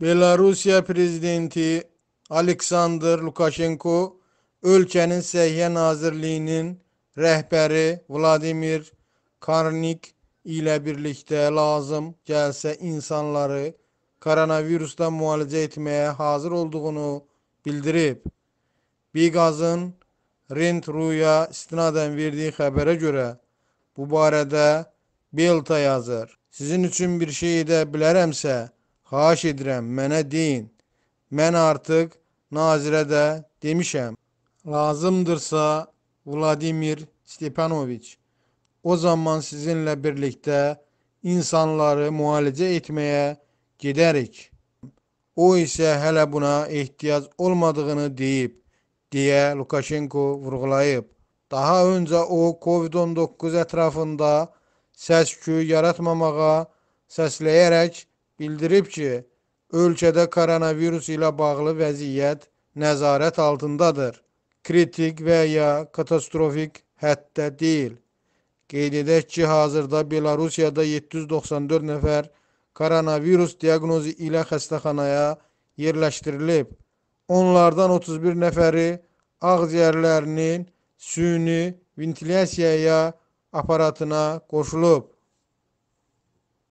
Belarusya prezidenti Alexander Lukashenko ölkənin Səhiyyə Nazirliyinin rəhbəri Vladimir Karnik ilə birlikdə lazım gəlsə insanları koronavirusdan müalicə etməyə hazır olduğunu bildirib. Bigazın Rentruya istinadən verdiği xəbərə görə bu barədə Belta yazır. Sizin üçün bir şey edə bilərəmsə, Xahiş edirəm, mənə deyin. Mən artıq nazirə də demişəm. Lazımdırsa Vladimir Stepanoviç, o zaman sizinlə birlikdə insanları müalicə etməyə gedərik. O isə hələ buna ehtiyac olmadığını deyib, deyə Lukashenko vurğulayıb. Daha öncə o COVID-19 ətrafında səs-küy yaratmamağa səsləyərək bildirib ki, ölkədə koronavirus ilə bağlı vəziyyət nəzarət altındadır. Kritik və ya katastrofik həddə deyil. Qeyd edək ki, hazırda Belarusiyada 794 nəfər koronavirus diaqnozu ilə xəstəxanaya yerləşdirilib. Onlardan 31 nəfəri ağciyərlərinin süni ventilyasiyaya aparatına qoşulub.